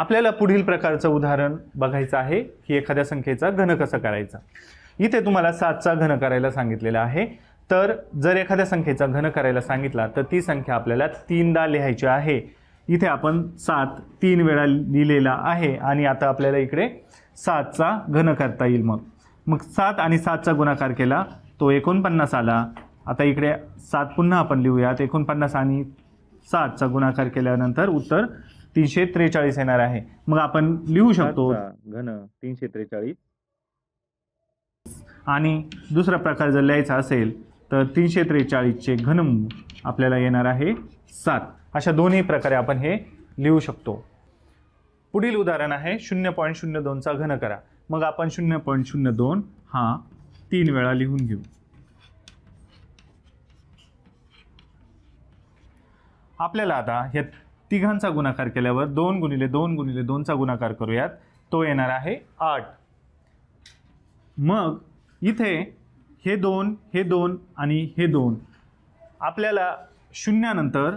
आपल्याला पुढील प्रकारचं उदाहरण बघायचं आहे की एखाद्या संख्येचा घन कसा करायचा इथे तुम्हाला सातचा घन करायला सांगितलेला आहे तर जर एखाद्या संख्येचा घन करायला सांगितला तर ती संख्या आपल्याला तीनदा लिहायची आहे इथे आपण सात तीन वेळा लिहिलेला आहे आणि आता आपल्याला इकडे सातचा घन करता येईल मग मग सात आणि सातचा गुणाकार केला तो एकोणपन्नास आला आता इकडे सात पुन्हा आपण लिहूयात एकोणपन्नास आणि सातचा गुणाकार केल्यानंतर उत्तर तीनशे त्रेचाळीस येणार आहे मग आपण लिहू शकतो घन तीनशे त्रेचाळीस आणि दुसरा प्रकार जर लिहायचा असेल तर तीनशे त्रेचाळीसचे घन आपल्याला येणार आहे सात अशा दोन्ही प्रकारे आपण हे लिहू शकतो पुढील उदाहरण आहे शून्य पॉईंट शून्य दोनचा घन करा मग आपण शून्य पॉईंट शून्य दोन हा तीन वेळा लिहून घेऊ आपल्याला आता या तिघांचा गुणाकार केल्यावर दोन गुणिले दोन गुणिले दोनचा गुणाकार करूयात तो येणार आहे आठ मग इथे हे दोन हे दोन आणि हे दोन आपल्याला शून्यानंतर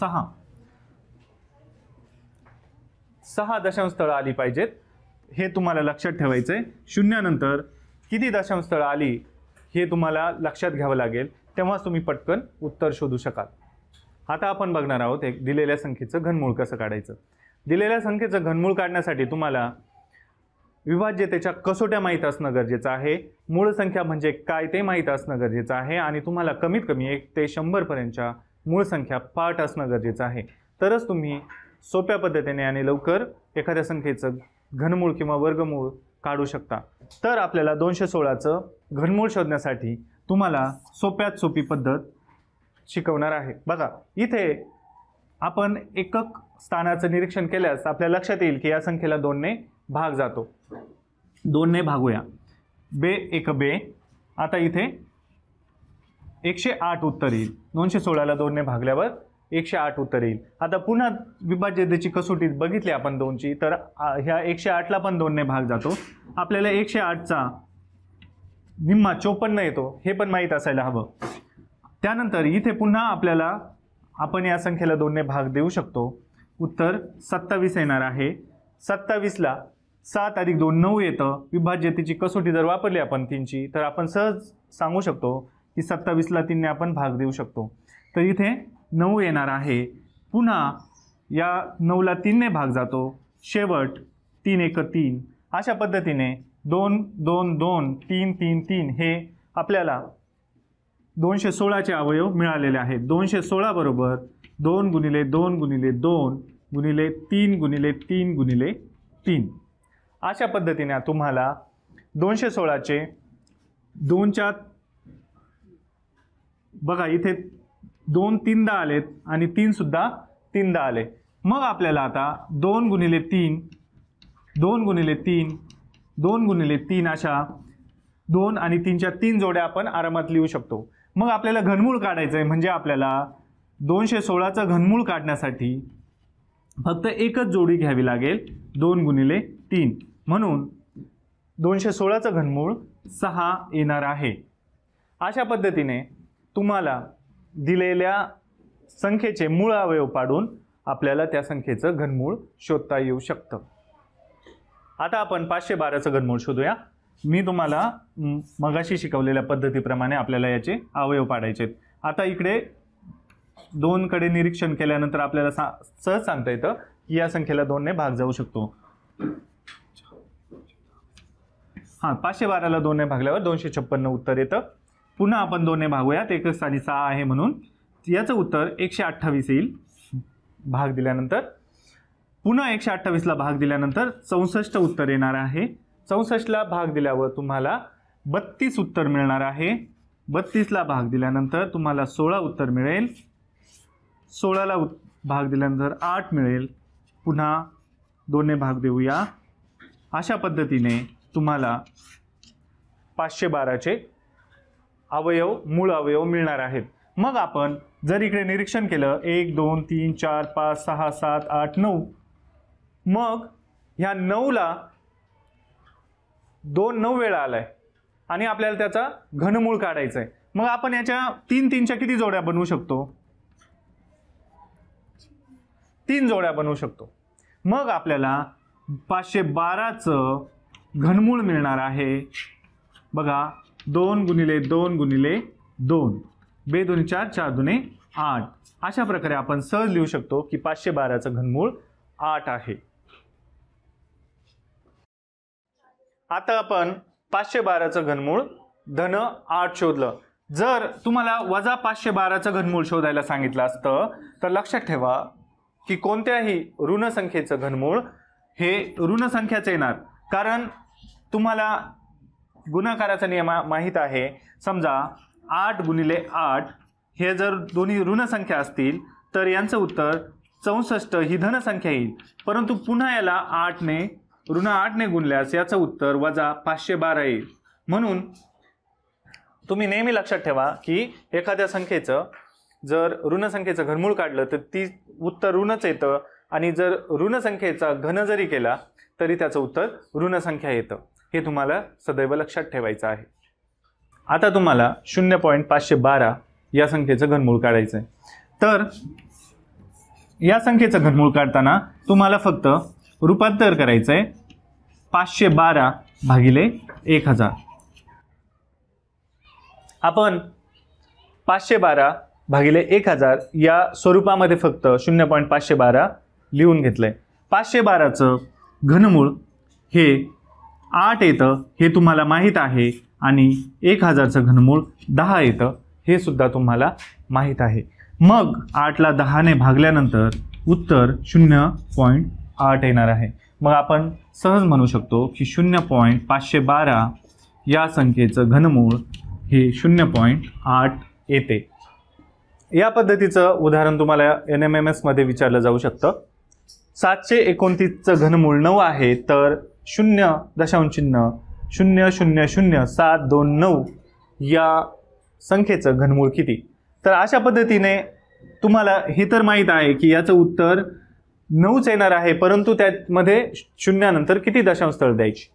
सहा सहा दशांशस्थळं आली पाहिजेत हे तुम्हाला लक्षात ठेवायचं आहे शून्यानंतर किती दशांशस्थळं आली हे तुम्हाला लक्षात घ्यावं लागेल तेव्हाच तुम्ही पटकन उत्तर शोधू शकाल आता आपण बघणार आहोत एक दिलेल्या संख्येचं घनमूळ कसं काढायचं दिलेल्या संख्येचं घनमूळ काढण्यासाठी तुम्हाला विभाज्यतेच्या कसोट्या माहीत असणं गरजेचं आहे मूळ संख्या म्हणजे काय ते माहीत असणं गरजेचं आहे आणि तुम्हाला कमीत कमी एक ते शंभरपर्यंतच्या मूळ संख्या पाठ असणं गरजेचं आहे तरच तुम्ही सोप्या पद्धतीने आणि लवकर एखाद्या संख्येचं घनमूळ किंवा वर्गमूळ काढू शकता तर आपल्याला दोनशे सोळाचं घनमूळ शोधण्यासाठी तुम्हाला सोप्यात सोपी पद्धत शिकवणार आहे बघा इथे आपण एकक स्थानाचं निरीक्षण केल्यास आपल्या लक्षात येईल की या संख्येला दोनने भाग जातो दोनने भागूया बे एक बे आता इथे एकशे आठ उत्तर येईल दोनशे सोळाला दोनने भागल्यावर एकशे आठ उत्तर येईल आता पुन्हा विभाज्यतेची कसोटी बघितली आपण दोनची तर ह्या एकशे आठला पण दोनने भाग जातो आपल्याला एकशे आठचा निम्मा चोपन्न येतो हे पण माहीत असायला हवं त्यानंतर इथे पुन्हा आपल्याला आपण या संख्येला दोनने भाग देऊ शकतो उत्तर सत्तावीस येणार आहे सत्तावीसला सात अधिक दोन नऊ येतं विभाज्यतेची कसोटी जर वापरली आपण तीनची तर आपण सहज सांगू शकतो की सत्तावीसला तीनने आपण भाग देऊ शकतो तर इथे नऊ येणार आहे पुन्हा या नऊला तीनने भाग जातो शेवट तीन एक तीन अशा पद्धतीने दोन दोन दोन तीन तीन तीन हे आपल्याला दोनशे सोळाचे अवयव मिळालेले आहेत दोनशे सोळाबरोबर दोन गुणिले दोन गुणिले दोन गुणिले तीन गुणिले तीन गुणिले तीन अशा पद्धतीने तुम्हाला दोनशे सोळाचे दोनच्या बघा इथे दोन तीनदा आलेत आणि तीनसुद्धा तीनदा आले मग आपल्याला आता दोन गुणिले तीन दोन गुणिले तीन दोन गुणिले तीन अशा दोन आणि तीनच्या तीन जोड्या आपण आरामात लिहू शकतो मग आपल्याला घनमूळ काढायचं आहे म्हणजे आपल्याला दोनशे सोळाचं घनमूळ काढण्यासाठी फक्त एकच जोडी घ्यावी लागेल दोन गुणिले तीन म्हणून दोनशे सोळाचं घनमूळ सहा येणार आहे अशा पद्धतीने तुम्हाला दिलेल्या संख्येचे मूळ अवयव पाडून आपल्याला त्या संख्येचं घनमूळ शोधता येऊ शकतं आता आपण पाचशे बाराचं घनमूळ शोधूया मी तुम्हाला मगाशी शिकवलेल्या पद्धतीप्रमाणे आपल्याला याचे अवयव पाडायचे आहेत आता इकडे दोनकडे निरीक्षण केल्यानंतर आपल्याला सा सहज सांगता येतं की या संख्येला दोनने भाग जाऊ शकतो हां पाचशे बाराला दोनने भागल्यावर दोनशे छप्पन्न उत्तर येतं पुन्हा आपण दोनने भागूयात एकच स्थानी सहा आहे म्हणून याचं उत्तर एकशे अठ्ठावीस येईल भाग दिल्यानंतर पुन्हा एकशे अठ्ठावीसला भाग दिल्यानंतर चौसष्ट उत्तर येणार आहे चौसष्टला भाग दिल्यावर तुम्हाला बत्तीस उत्तर मिळणार आहे बत्तीसला भाग दिल्यानंतर तुम्हाला सोळा उत्तर मिळेल सोळाला उत् भाग दिल्यानंतर आठ मिळेल पुन्हा दोन्ही भाग देऊया अशा पद्धतीने तुम्हाला पाचशे बाराचे अवयव मूळ अवयव मिळणार आहेत मग आपण जर इकडे निरीक्षण केलं एक दोन तीन चार पाच सहा सात आठ नऊ मग ह्या नऊला दोन नऊ वेळा आलाय आणि आपल्याला त्याचा घनमूळ काढायचा आहे मग आपण याच्या तीन तीनच्या किती जोड्या बनवू शकतो तीन जोड्या बनवू शकतो मग आपल्याला पाचशे बाराचं घनमूळ मिळणार आहे बघा दोन गुणिले दोन गुणिले दोन बे दोन चार चार दुने आठ अशा प्रकारे आपण सहज लिहू शकतो की पाचशे बाराचं घनमूळ आठ आहे आता आपण पाचशे बाराचं घनमूळ धन आठ शोधलं जर तुम्हाला वजा पाचशे बाराचं घनमूळ शोधायला सांगितलं असतं तर लक्षात ठेवा की कोणत्याही ऋणसंख्येचं घनमूळ हे ऋणसंख्याचं येणार कारण तुम्हाला गुणाकाराचा नियमा माहीत आहे समजा आठ गुणिले आठ हे जर दोन्ही ऋणसंख्या असतील तर यांचं उत्तर चौसष्ट ही धनसंख्या येईल परंतु पुन्हा याला आठने ऋण आठने गुणल्यास याचं उत्तर वजा पाचशे बारा येईल म्हणून तुम्ही नेहमी लक्षात ठेवा की एखाद्या संख्येचं जर ऋणसंख्येचं घनमूळ काढलं तर ती उत्तर ऋणच येतं आणि जर ऋणसंख्येचा घन जरी केला तरी त्याचं उत्तर ऋणसंख्या येतं हे तुम्हाला सदैव लक्षात ठेवायचं आहे आता तुम्हाला शून्य पॉईंट पाचशे बारा या संख्येचं घनमूळ काढायचं आहे तर या संख्येचं घनमूळ काढताना तुम्हाला फक्त रूपांतर करायचं आहे पाचशे बारा भागिले एक हजार आपण पाचशे बारा भागिले एक हजार या स्वरूपामध्ये फक्त शून्य पॉईंट पाचशे बारा लिहून घेतलं आहे पाचशे बाराचं घनमूळ हे आठ येतं हे तुम्हाला माहीत आहे आणि एक हजारचं घनमूळ दहा येतं हे सुद्धा तुम्हाला माहीत आहे मग आठला दहाने भागल्यानंतर उत्तर शून्य पॉईंट आठ येणार आहे मग आपण सहज म्हणू शकतो की शून्य पॉईंट पाचशे बारा या संख्येचं घनमूळ हे शून्य पॉईंट आठ येते या पद्धतीचं उदाहरण तुम्हाला एन एम एम एसमध्ये विचारलं जाऊ शकतं सातशे एकोणतीसचं घनमूळ नऊ आहे तर शून्य दशांश चिन्ह शून्य शून्य शून्य सात दोन नऊ या संख्येचं घनमूळ किती तर अशा पद्धतीने तुम्हाला हे तर माहीत आहे की याचं उत्तर नऊच येणार आहे परंतु त्यामध्ये शून्यानंतर किती दशांश स्थळ द्यायची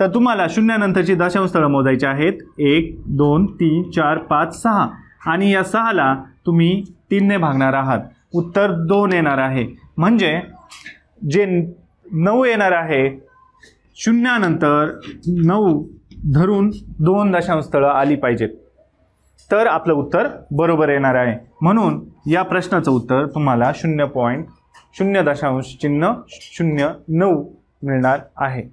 तर तुम्हाला शून्यानंतरची दशांश स्थळं मोजायची आहेत एक दोन तीन चार पाच सहा आणि या सहाला तुम्ही तीनने भागणार आहात उत्तर दोन येणार आहे म्हणजे जे नऊ येणार आहे शून्यानंतर नऊ धरून दोन दशांश स्थळं आली पाहिजेत तर आपलं उत्तर बरोबर येणार आहे म्हणून या प्रश्नाचं उत्तर तुम्हाला शून्य पॉईंट शून्य दशांश चिन्ह शून्य नऊ मिळणार आहे